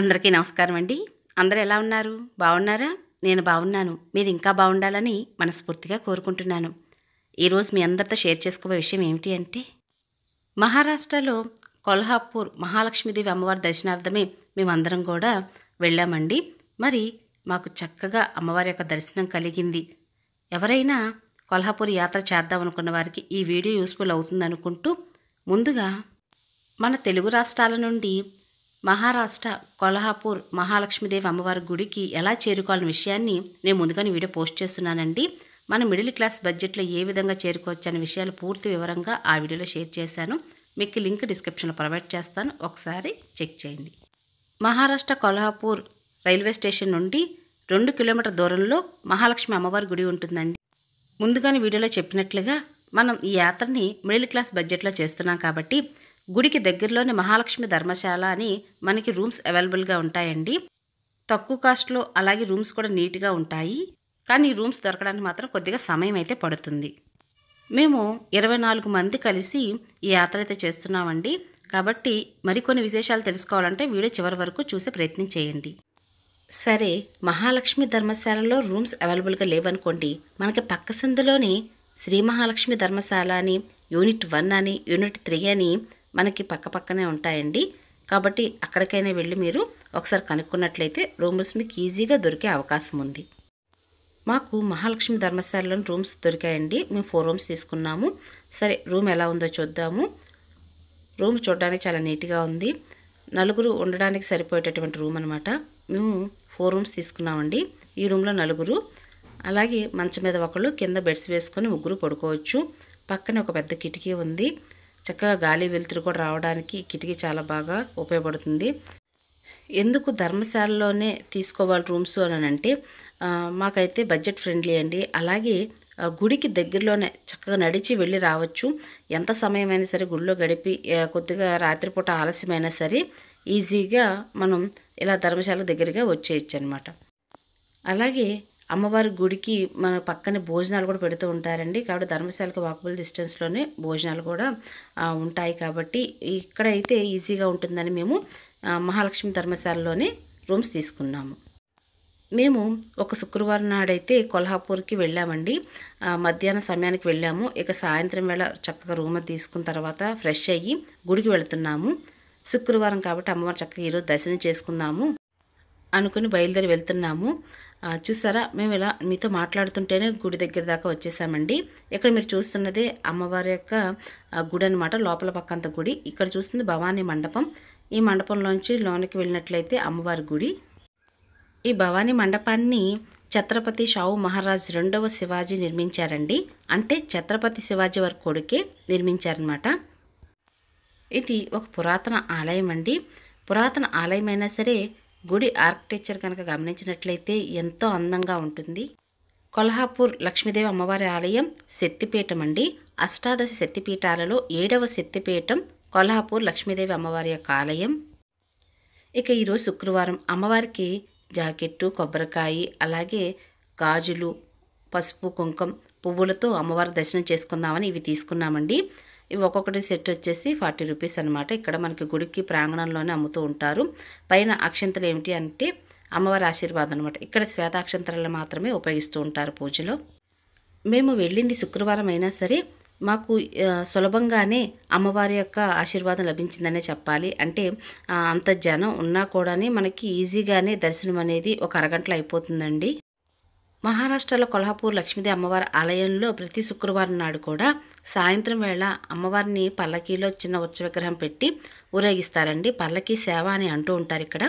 అందరికీ నమస్కారం అండి అందరు ఎలా ఉన్నారు బాగున్నారా నేను బాగున్నాను మీరు ఇంకా బాగుండాలని మనస్ఫూర్తిగా కోరుకుంటున్నాను ఈరోజు మీ అందరితో షేర్ చేసుకోబోయే విషయం ఏమిటి అంటే మహారాష్ట్రలో కొల్హాపూర్ మహాలక్ష్మీదేవి అమ్మవారి దర్శనార్థమే మేమందరం కూడా వెళ్ళామండి మరి మాకు చక్కగా అమ్మవారి యొక్క దర్శనం కలిగింది ఎవరైనా కొల్హాపూర్ యాత్ర చేద్దాం అనుకున్న వారికి ఈ వీడియో యూస్ఫుల్ అవుతుంది అనుకుంటూ ముందుగా మన తెలుగు రాష్ట్రాల నుండి మహారాష్ట్ర కొల్హాపూర్ మహాలక్ష్మీదేవి అమ్మవారి గుడికి ఎలా చేరుకోవాలని విషయాన్ని నేను ముందుగానే వీడియో పోస్ట్ చేస్తున్నానండి మన మిడిల్ క్లాస్ బడ్జెట్లో ఏ విధంగా చేరుకోవచ్చు అనే విషయాలు పూర్తి వివరంగా ఆ వీడియోలో షేర్ చేశాను మీకు లింక్ డిస్క్రిప్షన్లో ప్రొవైడ్ చేస్తాను ఒకసారి చెక్ చేయండి మహారాష్ట్ర కొల్హాపూర్ రైల్వే స్టేషన్ నుండి రెండు కిలోమీటర్ దూరంలో మహాలక్ష్మి అమ్మవారి గుడి ఉంటుందండి ముందుగానే వీడియోలో చెప్పినట్లుగా మనం ఈ యాత్రని మిడిల్ క్లాస్ బడ్జెట్లో చేస్తున్నాం కాబట్టి గుడికి దగ్గరలోనే మహాలక్ష్మి ధర్మశాల అని మనకి రూమ్స్ అవైలబుల్గా ఉంటాయండి తక్కువ కాస్ట్లో అలాగే రూమ్స్ కూడా నీట్గా ఉంటాయి కానీ రూమ్స్ దొరకడానికి మాత్రం కొద్దిగా సమయం అయితే పడుతుంది మేము ఇరవై నాలుగు మంది కలిసి ఈ యాత్ర అయితే చేస్తున్నామండి కాబట్టి మరికొన్ని విశేషాలు తెలుసుకోవాలంటే వీడియో చివరి వరకు చూసే ప్రయత్నం చేయండి సరే మహాలక్ష్మి ధర్మశాలలో రూమ్స్ అవైలబుల్గా లేవనుకోండి మనకి పక్క సందులోనే శ్రీ మహాలక్ష్మి ధర్మశాల అని యూనిట్ వన్ అని యూనిట్ త్రీ అని మనకి పక్క పక్కనే ఉంటాయండి కాబట్టి అక్కడికైనా వెళ్ళి మీరు ఒకసారి కనుక్కున్నట్లయితే రూమ్స్ మీకు ఈజీగా దొరికే అవకాశం ఉంది మాకు మహాలక్ష్మి ధర్మశాలలో రూమ్స్ దొరికాయండి మేము ఫోర్ రూమ్స్ తీసుకున్నాము సరే రూమ్ ఎలా ఉందో చూద్దాము రూమ్ చూడడానికి చాలా నీట్గా ఉంది నలుగురు ఉండడానికి సరిపోయేటటువంటి రూమ్ అనమాట మేము ఫోర్ రూమ్స్ తీసుకున్నామండి ఈ రూమ్లో నలుగురు అలాగే మంచం మీద ఒకళ్ళు కింద బెడ్స్ వేసుకొని ముగ్గురు పడుకోవచ్చు పక్కనే ఒక పెద్ద కిటికీ ఉంది చక్కగా గాలి వెలుతురు కూడా రావడానికి కిటికీ చాలా బాగా ఉపయోగపడుతుంది ఎందుకు ధర్మశాలలోనే తీసుకోవాలి రూమ్స్ అని అంటే మాకైతే బడ్జెట్ ఫ్రెండ్లీ అండి అలాగే గుడికి దగ్గరలోనే చక్కగా నడిచి వెళ్ళి రావచ్చు ఎంత సమయమైనా సరే గుడిలో గడిపి కొద్దిగా రాత్రిపూట ఆలస్యమైనా సరే ఈజీగా మనం ఇలా ధర్మశాల దగ్గరగా వచ్చేయచ్చు అనమాట అలాగే అమ్మవారి గుడికి మన పక్కనే భోజనాలు కూడా పెడుతూ ఉంటారండి కాబట్టి ధర్మశాలకు వాకబుల్ డిస్టెన్స్లోనే భోజనాలు కూడా ఉంటాయి కాబట్టి ఇక్కడైతే ఈజీగా ఉంటుందని మేము మహాలక్ష్మి ధర్మశాలలోనే రూమ్స్ తీసుకున్నాము మేము ఒక శుక్రవారం నాడైతే కొల్హాపూర్కి వెళ్ళామండి మధ్యాహ్నం సమయానికి వెళ్ళాము ఇక సాయంత్రం వేళ చక్కగా రూమ్ తీసుకున్న తర్వాత ఫ్రెష్ అయ్యి గుడికి వెళుతున్నాము శుక్రవారం కాబట్టి అమ్మవారి చక్కగా ఈరోజు దర్శనం చేసుకుందాము అనుకుని బయలుదేరి వెళ్తున్నాము చూసారా మేము ఇలా మీతో మాట్లాడుతుంటేనే గుడి దగ్గర దాకా వచ్చేసామండి ఇక్కడ మీరు చూస్తున్నదే అమ్మవారి యొక్క గుడి అనమాట లోపల పక్కంత గుడి ఇక్కడ చూస్తుంది భవానీ మండపం ఈ మండపంలోంచి లోనికి వెళ్ళినట్లయితే అమ్మవారి గుడి ఈ భవానీ మండపాన్ని ఛత్రపతి షావు మహారాజ్ రెండవ శివాజీ నిర్మించారండి అంటే ఛత్రపతి శివాజీ వారి కొడుకే నిర్మించారనమాట ఇది ఒక పురాతన ఆలయం అండి పురాతన ఆలయమైనా సరే గుడి ఆర్కిటెక్చర్ కనుక గమనించినట్లయితే ఎంతో అందంగా ఉంటుంది కొల్హాపూర్ లక్ష్మీదేవి అమ్మవారి ఆలయం శక్తిపీఠం అండి అష్టాదశ శక్తిపీఠాలలో ఏడవ శక్తిపీఠం కొల్హాపూర్ లక్ష్మీదేవి అమ్మవారి యొక్క ఆలయం ఇక ఈరోజు శుక్రవారం అమ్మవారికి జాకెట్టు కొబ్బరికాయ అలాగే గాజులు పసుపు కుంకం పువ్వులతో అమ్మవారి దర్శనం చేసుకుందామని ఇవి తీసుకున్నామండి ఇవి ఒక్కొక్కటి సెట్ వచ్చేసి ఫార్టీ రూపీస్ అనమాట ఇక్కడ మనకి గుడికి ప్రాంగణంలోనే అమ్ముతూ ఉంటారు పైన అక్షంతలు ఏమిటి అంటే అమ్మవారి ఆశీర్వాదం అనమాట ఇక్కడ శ్వేతాక్షంతరాలు మాత్రమే ఉపయోగిస్తూ ఉంటారు పూజలో మేము వెళ్ళింది శుక్రవారం అయినా సరే మాకు సులభంగానే అమ్మవారి యొక్క ఆశీర్వాదం లభించిందనే చెప్పాలి అంటే అంత జనం ఉన్నా కూడానే మనకి ఈజీగానే దర్శనం అనేది ఒక అరగంటలో అయిపోతుందండి మహారాష్ట్రలో కొల్హాపూర్ లక్ష్మీదేవి అమ్మవారి ఆలయంలో ప్రతి శుక్రవారం నాడు కూడా సాయంత్రం వేళ అమ్మవారిని పల్లకీలో చిన్న ఉచ్చ విగ్రహం పెట్టి ఊరేగిస్తారండి పల్లకీ సేవ అని అంటూ ఉంటారు ఇక్కడ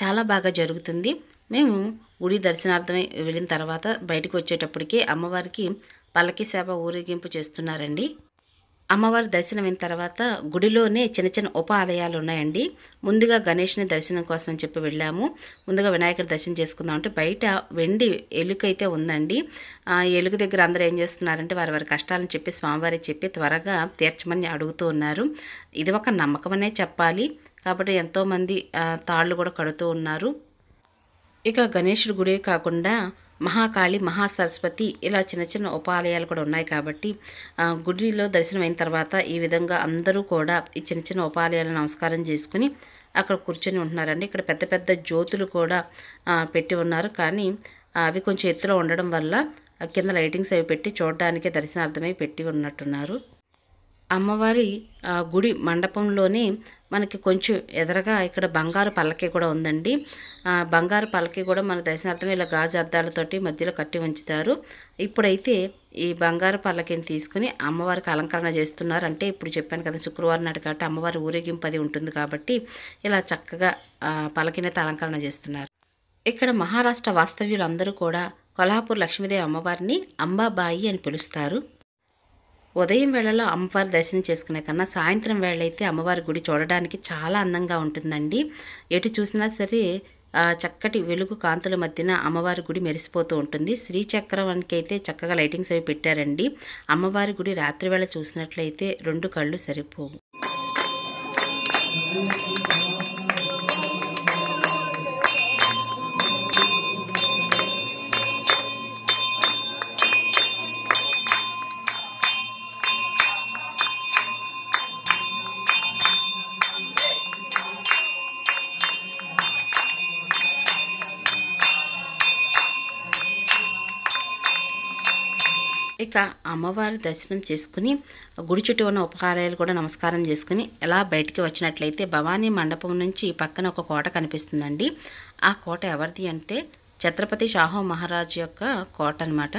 చాలా బాగా జరుగుతుంది మేము గుడి దర్శనార్థమై వెళ్ళిన తర్వాత బయటకు వచ్చేటప్పటికి అమ్మవారికి పల్లకీ సేవ ఊరేగింపు చేస్తున్నారండి అమ్మవారి దర్శనం అయిన తర్వాత గుడిలోనే చిన్న చిన్న ఉప ఆలయాలు ఉన్నాయండి ముందుగా గణేష్ని దర్శనం కోసం చెప్పి వెళ్ళాము ముందుగా వినాయకుడి దర్శనం చేసుకుందాం అంటే బయట వెండి ఎలుక అయితే ఉందండి ఎలుక దగ్గర అందరూ ఏం చేస్తున్నారంటే వారి వారి కష్టాలను చెప్పి స్వామివారి చెప్పి త్వరగా తీర్చమని అడుగుతూ ఉన్నారు ఇది ఒక నమ్మకం చెప్పాలి కాబట్టి ఎంతోమంది తాళ్ళు కూడా కడుతూ ఉన్నారు ఇక గణేషుడి గుడే కాకుండా మహాకాళి మహాసరస్వతి ఇలా చిన్న చిన్న ఉపాలయాలు కూడా ఉన్నాయి కాబట్టి గుడిలో దర్శనం అయిన తర్వాత ఈ విధంగా అందరూ కూడా ఈ చిన్న చిన్న ఉపాలయాలను నమస్కారం చేసుకుని అక్కడ కూర్చొని ఉంటున్నారండి ఇక్కడ పెద్ద పెద్ద జ్యోతులు కూడా పెట్టి ఉన్నారు కానీ అవి కొంచెం ఎత్తులో ఉండడం వల్ల కింద లైటింగ్స్ అవి పెట్టి చూడడానికి దర్శనార్థమై పెట్టి ఉన్నట్టున్నారు అమ్మవారి గుడి మండపంలోనే మనకి కొంచెం ఎదరగా ఇక్కడ బంగారు పల్లకి కూడా ఉందండి బంగారు పల్లకి కూడా మన దర్శనార్థం ఇలా గాజు అద్దాలతోటి మధ్యలో కట్టి ఉంచుతారు ఇప్పుడైతే ఈ బంగారు పల్లకిని తీసుకుని అమ్మవారికి అలంకరణ చేస్తున్నారు అంటే ఇప్పుడు చెప్పాను కదా శుక్రవారం నాడు కాబట్టి అమ్మవారి ఊరేగింపు అది ఉంటుంది కాబట్టి ఇలా చక్కగా పల్లకినైతే అలంకరణ చేస్తున్నారు ఇక్కడ మహారాష్ట్ర వాస్తవ్యులందరూ కూడా కొల్హాపూర్ లక్ష్మీదేవి అమ్మవారిని అంబాబాయి అని పిలుస్తారు ఉదయం వేళలో అమ్మవారి దర్శనం చేసుకునే కన్నా సాయంత్రం వేళ అయితే అమ్మవారి గుడి చూడడానికి చాలా అందంగా ఉంటుందండి ఎటు చూసినా సరే చక్కటి వెలుగు కాంతుల మధ్యన అమ్మవారి గుడి మెరిసిపోతూ ఉంటుంది శ్రీ చక్రవానికి అయితే చక్కగా లైటింగ్స్ అవి పెట్టారండి అమ్మవారి గుడి రాత్రివేళ చూసినట్లయితే రెండు కళ్ళు సరిపోవు ఇక అమ్మవారి దర్శనం చేసుకుని గుడి చుట్టూ ఉన్న ఉపకారాలు కూడా నమస్కారం చేసుకుని ఎలా బయటికి వచ్చినట్లయితే భవానీ మండపం నుంచి పక్కన ఒక కోట కనిపిస్తుందండి ఆ కోట ఎవరిది అంటే ఛత్రపతి షాహో మహారాజు యొక్క కోట అనమాట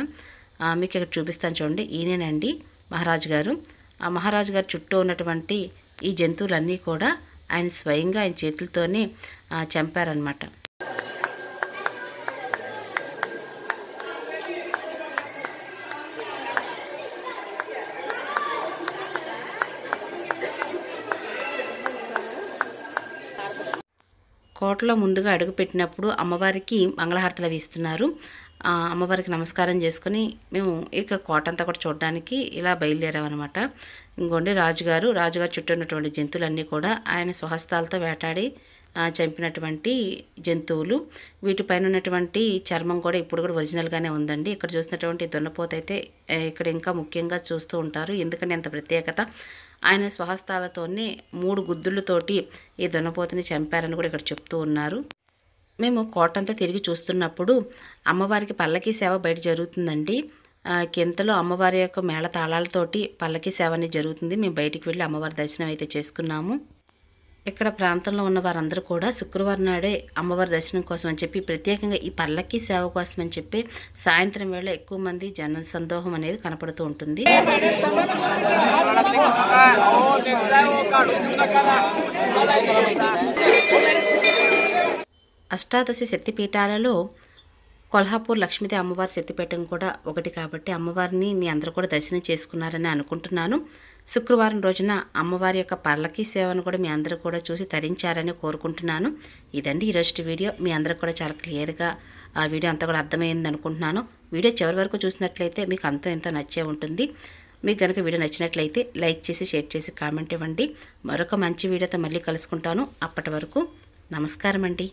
మీకు ఇక్కడ చూపిస్తాను చూడండి ఈయనేనండి మహారాజు గారు ఆ మహారాజు గారు చుట్టూ ఉన్నటువంటి ఈ జంతువులన్నీ కూడా ఆయన స్వయంగా ఆయన చేతులతోనే చంపారనమాట కోటలో ముందుగా అడుగుపెట్టినప్పుడు అమ్మవారికి మంగళహారతలు అవి ఇస్తున్నారు అమ్మవారికి నమస్కారం చేసుకుని మేము ఇక కోట అంతా కూడా చూడడానికి ఇలా బయలుదేరామన్నమాట ఇంకోండి రాజుగారు రాజుగారు చుట్టూ ఉన్నటువంటి జంతువులన్నీ కూడా ఆయన స్వహస్తాలతో వేటాడి చంపినటువంటి జంతువులు వీటిపైన ఉన్నటువంటి చర్మం కూడా ఇప్పుడు కూడా ఒరిజినల్గానే ఉందండి ఇక్కడ చూసినటువంటి దున్నపోత అయితే ఇక్కడ ఇంకా ముఖ్యంగా చూస్తూ ఉంటారు ఎందుకంటే అంత ప్రత్యేకత ఆయన స్వహస్తాలతోనే మూడు గుద్దులతోటి ఈ దున్నపోతని చంపారని కూడా ఇక్కడ చెప్తూ ఉన్నారు మేము కోటంతా తిరిగి చూస్తున్నప్పుడు అమ్మవారికి పల్లకీ సేవ బయట జరుగుతుందండి కింతలో అమ్మవారి యొక్క మేళ తాళాలతోటి సేవ అనేది జరుగుతుంది మేము బయటికి వెళ్ళి అమ్మవారి దర్శనం అయితే చేసుకున్నాము ఇక్కడ ప్రాంతంలో ఉన్న వారందరూ కూడా శుక్రవారం నాడే అమ్మవారి దర్శనం కోసం అని చెప్పి ప్రత్యేకంగా ఈ పల్లకి సేవ కోసం అని చెప్పి సాయంత్రం వేళ ఎక్కువ మంది జన సందోహం అనేది కనపడుతూ ఉంటుంది అష్టాదశి శక్తిపీఠాలలో కొల్హాపూర్ లక్ష్మీదే అమ్మవారి శక్తిపీఠం కూడా ఒకటి కాబట్టి అమ్మవారిని మీ అందరూ కూడా దర్శనం చేసుకున్నారని అనుకుంటున్నాను శుక్రవారం రోజున అమ్మవారి యొక్క పర్లకీ సేవను కూడా మీ అందరూ కూడా చూసి తరించారని కోరుకుంటున్నాను ఇదండి ఈరోజు వీడియో మీ అందరూ కూడా చాలా క్లియర్గా ఆ వీడియో అంతా కూడా అర్థమైంది అనుకుంటున్నాను వీడియో చివరి వరకు చూసినట్లయితే మీకు అంత ఎంత నచ్చే ఉంటుంది మీకు కనుక వీడియో నచ్చినట్లయితే లైక్ చేసి షేర్ చేసి కామెంట్ ఇవ్వండి మరొక మంచి వీడియోతో మళ్ళీ కలుసుకుంటాను అప్పటి వరకు నమస్కారం అండి